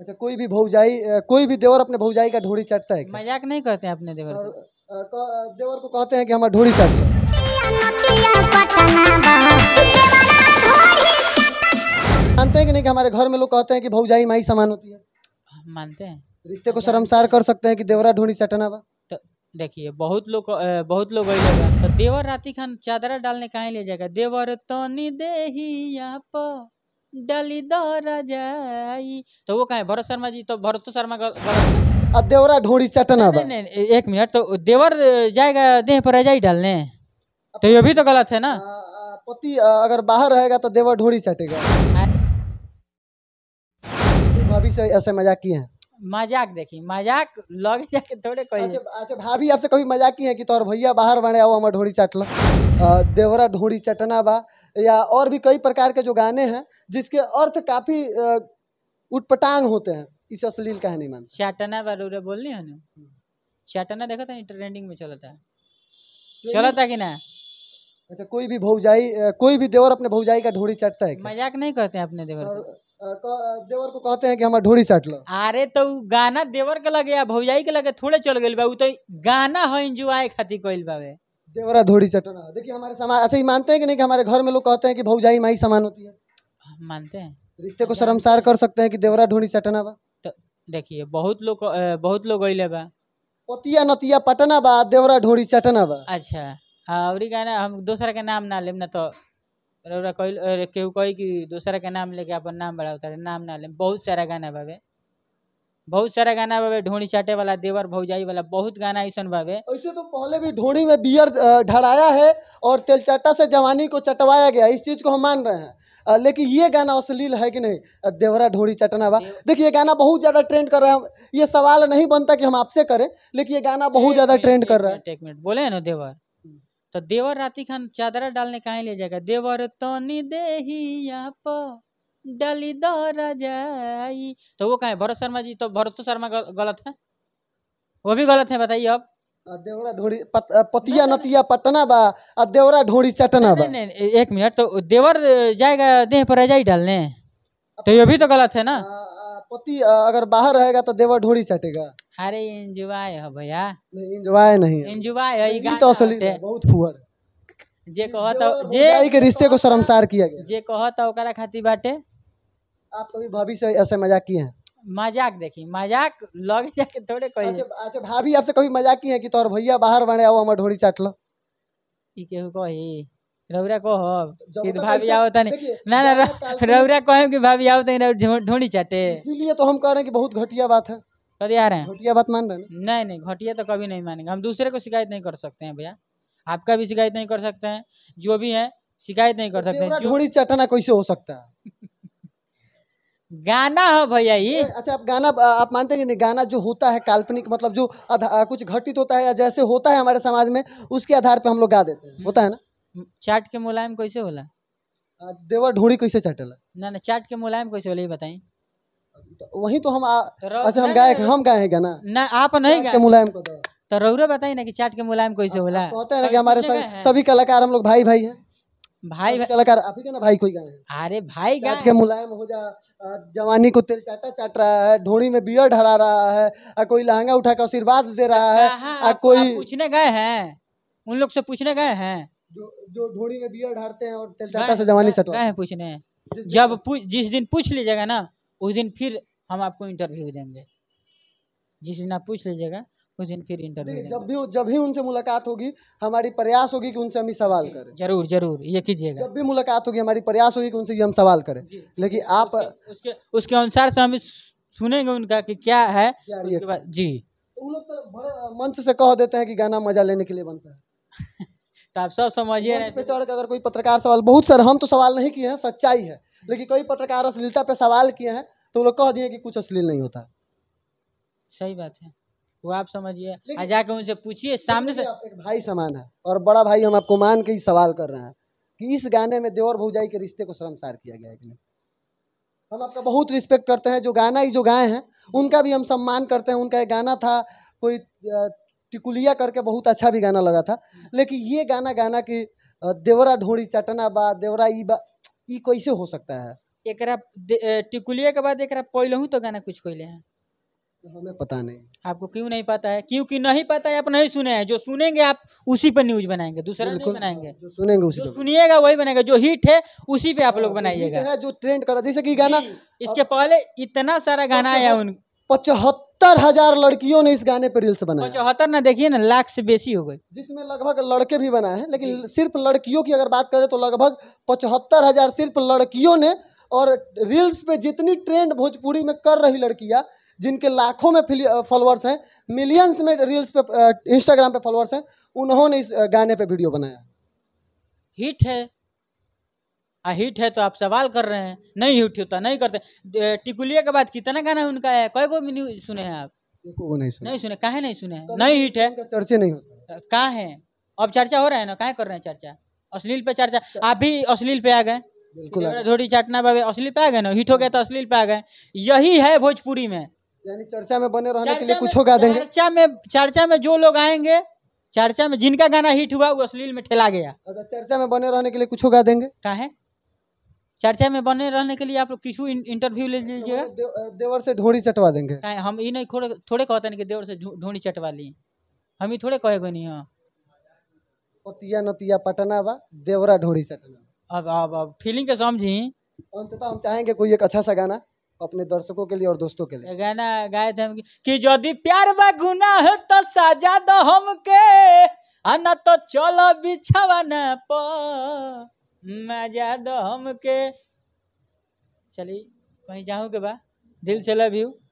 अच्छा कोई भी भौजाई कोई भी देवर अपने भौजाई का ढोड़ी चटता है मजाक नहीं करते हैं अपने देवर और, देवर को कहते हैं कि हमारा ढोड़ी चटते मानते हैं कि नहीं कि हमारे घर में लोग कहते हैं कि भौजाई माई समान होती है मानते हैं रिश्ते को शर्मसार कर सकते हैं कि देवरा ढोड़ी चटना बा तो देखिए बहुत लोग बहुत लोग तो देवर राती खान चादरा डालने कहाँ ले जाएगा देवर तो नहीं दे ही यहाँ पर डली दौरा जाई तो वो कहे भरत शर्मा जी तो भरत तो शर्मा तो- अब देवरा ढोड़ी चटना नहीं, नहीं, एक मिनट तो देवर जाएगा देह पर रजाई डालने तो ये भी तो गलत है ना पति अगर बाहर रहेगा तो देवर ढोड़ी चटेगा भाभी तो से ऐसे मजाक किए हैं मजाक देखी मजाक लग जाके थोड़े कोई अच्छा, अच्छा भाभी आपसे कभी मजाक की है कि तोर भैया बाहर बने आओ हमारा ढोड़ी चाटल देवरा ढोड़ी चटना बा या और भी कई प्रकार के जो गाने हैं जिसके अर्थ काफी उटपटांग होते हैं इस अश्लील कहानी मान चटना बारूरे बोलनी है ना हम्म। चटना देखो था तो ट्रेंडिंग में चलता है चलता कि ना अच्छा कोई भी भौजाई कोई भी देवर अपने भौजाई का ढोड़ी चटता है मजाक नहीं करते अपने देवर देवर को कहते हैं कि हमारा ढोरी चाट लो अरे तो गाना देवर के लगे भौजाई के लगे थोड़े चल गए बा तो गाना है इंजॉय खातिर कइल बाबे देवरा धोड़ी चटना देखिए हमारे समाज अच्छा ये मानते हैं कि नहीं कि हमारे घर में लोग कहते हैं कि भौजाई माई समान होती है मानते हैं रिश्ते को शर्मसार कर सकते हैं कि देवरा ढोड़ी चटना बा तो देखिए बहुत लोग बहुत लोग अले बा पोतिया नतिया पटना बा देवरा ढोड़ी चटना बा अच्छा और गाना हम दूसरा के नाम ना लेम ना तो रउरा कह केहू कही कि दूसरा के नाम लेके अपन नाम बढ़ाओ तारे नाम ना ले बहुत सारा गाना बाबे बहुत सारा गाना बाबे ढोड़ी चाटे वाला देवर भौजाई वाला बहुत गाना ऐसा बाबे ऐसे तो पहले भी ढोड़ी में बियर ढड़ाया है और तेलचट्टा से जवानी को चटवाया गया इस चीज को हम मान रहे हैं लेकिन ये गाना अश्लील है कि नहीं देवरा ढोड़ी चटना बा देखिए ये गाना बहुत ज़्यादा ट्रेंड कर रहा है ये सवाल नहीं बनता कि हम आपसे करें लेकिन ये गाना बहुत ज़्यादा ट्रेंड कर रहा है एक मिनट बोले ना देवर तो देवर राती खान चादरा डालने कहा ले जाएगा देवर तनी तो देहिया प दौरा जाई तो वो कहा भरत शर्मा जी तो भरत तो शर्मा गलत है वो भी गलत है बताइए अब देवरा ढोरी पत, पतिया नतिया पटना बा देवरा ढोरी चटना बा नहीं, नहीं, एक मिनट तो देवर जाएगा देह पर रजाई डालने तो ये भी तो गलत है ना पति अगर बाहर रहेगा तो देवर ढोरी चटेगा अरे इंजॉय है भैया इंजॉय नहीं इंजॉय है तो असली बहुत फुहर जे कहो तो जे के रिश्ते को शर्मसार किया गया जे कहो तो ओकरा खाती बाटे आप कभी भाभी से ऐसे मजाक किए हैं मजाक देखी मजाक लगे जाके थोड़े कोई अच्छा अच्छा भाभी आपसे कभी मजाक किए हैं कि तोर भैया बाहर बने आओ हमर ढोरी चाट लो ई केहू कही रौरा को हो कि भाभी आओ तनी ना ना रौरा कहे कि भाभी आओ तनी ढोनी चाटे इसीलिए तो हम कह रहे हैं कि बहुत घटिया बात है कर यार हैं घटिया बात मान रहे हैं नहीं नहीं घटिया तो कभी नहीं मानेंगे हम दूसरे को शिकायत नहीं कर सकते हैं भैया आपका भी शिकायत नहीं कर सकते हैं जो भी है शिकायत नहीं कर तो सकते हैं ढोनी चाटना कैसे हो सकता है गाना है भैया ये अच्छा आप गाना आप मानते हैं नहीं गाना जो होता है काल्पनिक मतलब जो कुछ घटित होता है या जैसे होता है हमारे समाज में उसके आधार पर हम लोग गा देते हैं हम्म। होता है ना चाट के मुलायम कैसे होला आ, देवा ढोरी कैसे चाटेला ना ना चाट के मुलायम कैसे होला ये बताई तो वही तो हम तो अच्छा हम गाए हम गाए गाना ना आप नहीं गाए मुलायम को तो रौरा बताई ना कि चाट के मुलायम कैसे हाँ, होला हाँ, कहते हैं कि हमारे सभी कलाकार हम लोग भाई भाई हैं भाई कलाकार आप ना भाई कोई गाना अरे भाई गाना के मुलायम हो जा जवानी को तेल चाटा चाट रहा है ढोड़ी में बियर ढरा रहा है आ कोई लहंगा उठा के आशीर्वाद दे रहा है हाँ, आ कोई पूछने गए हैं उन लोग से पूछने गए हैं जो ढोड़ी में बियर ढारते हैं और से जवानी है पूछने हैं जब जिस दिन पूछ लीजिएगा ना उस दिन फिर हम आपको इंटरव्यू देंगे जिस दिन आप पूछ लीजिएगा उस दिन फिर इंटरव्यू जब भी जब भी उनसे मुलाकात होगी हमारी प्रयास होगी कि उनसे हम सवाल करें जरूर जरूर ये कीजिएगा जब भी मुलाकात होगी हमारी प्रयास होगी कि उनसे हम सवाल करें लेकिन आप उसके उसके अनुसार से हम सुनेंगे उनका कि क्या है जी तो वो उन लोग तो बड़े मंच से कह देते हैं कि गाना मजा लेने के लिए बनता है तो आप सब समझिए अगर कोई पत्रकार सवाल बहुत सर हम तो सवाल नहीं किए हैं सच्चाई है लेकिन कई पत्रकार अश्लीलता पे सवाल किए हैं तो लोग कह दिए कि कुछ अश्लील नहीं होता सही बात है वो आप समझिए जाके उनसे पूछिए सामने से एक भाई समान है और बड़ा भाई हम आपको मान के ही सवाल कर रहे हैं कि इस गाने में देवर भौजाई के रिश्ते को शर्मसार किया गया है हम आपका बहुत रिस्पेक्ट करते हैं जो गाना ही जो गाए हैं उनका भी हम सम्मान करते हैं उनका एक गाना था कोई टिकुलिया करके बहुत अच्छा भी गाना लगा था लेकिन ये गाना गाना कि देवरा ढोड़ी चटना बा देवरा ई बा ई कैसे हो सकता है एक टिकुलिया के बाद एक पहलहू तो गाना कुछ कैले हैं हमें पता नहीं आपको क्यों नहीं पता है क्योंकि नहीं पता है आप नहीं सुने हैं जो सुनेंगे आप उसी पर न्यूज बनाएंगे दूसरा नहीं बनाएंगे जो सुनेंगे उसी जो सुनिएगा वही बनेगा जो हिट है उसी पे आप लोग हाँ, बनाइएगा जो ट्रेंड कर जैसे कि गाना इसके पहले इतना सारा गाना आया उन पचहत्तर पचहत्तर हजार लड़कियों ने इस गाने पर रील्स बनाया पचहत्तर ना देखिए ना लाख से बेसी हो गई जिसमें लगभग लड़के भी बनाए हैं लेकिन सिर्फ लड़कियों की अगर बात करें तो लगभग पचहत्तर हजार सिर्फ लड़कियों ने और रील्स पे जितनी ट्रेंड भोजपुरी में कर रही लड़कियाँ जिनके लाखों में फॉलोअर्स हैं मिलियंस में रील्स पे इंस्टाग्राम पे फॉलोअर्स हैं उन्होंने इस गाने पे वीडियो बनाया हिट है हिट है तो आप सवाल कर रहे हैं नहीं हिट होता नहीं करते टिकुलिया के बाद कितना गाना उनका है कई को भी नहीं सुने हैं आप नहीं सुने नहीं सुने नहीं सुने नहीं हिट है चर्चे नहीं होते कहाँ है अब चर्चा हो रहा है ना कहा कर रहे हैं चर्चा अश्लील पे चर्चा आप अच्छा। भी अश्लील पे आ गए धोड़ी चाटना बाबे अश्लील पे आ गए ना हिट हो गया तो अश्लील पे आ गए यही है भोजपुरी में यानी चर्चा में बने रहने के लिए कुछ होगा देंगे चर्चा में चर्चा में जो लोग आएंगे चर्चा में जिनका गाना हिट हुआ वो अश्लील में ठेला गया अच्छा, चर्चा में बने रहने के लिए कुछ होगा देंगे कहा है चर्चा में बने रहने के लिए आप लोग किसू इंटरव्यू ले लीजिएगा तो देवर से ढोड़ी चटवा देंगे हम ये नहीं थोड़े कहते हैं कि देवर से ढोड़ी चटवा ली हम ही थोड़े कहेगा नहीं हाँ पतिया नतिया पटना बा देवरा ढोड़ी चटना अब अब अब फीलिंग के समझी अंततः तो हम चाहेंगे कोई एक अच्छा सा गाना अपने दर्शकों के लिए और दोस्तों के लिए गाना गाए थे हम कि यदि प्यार बा गुना गुनाह तो साजा दो हमके आना तो चलो बिछावा ना पर मैं जाद हमके चली कहीं जाऊँ के बा दिल से लव यू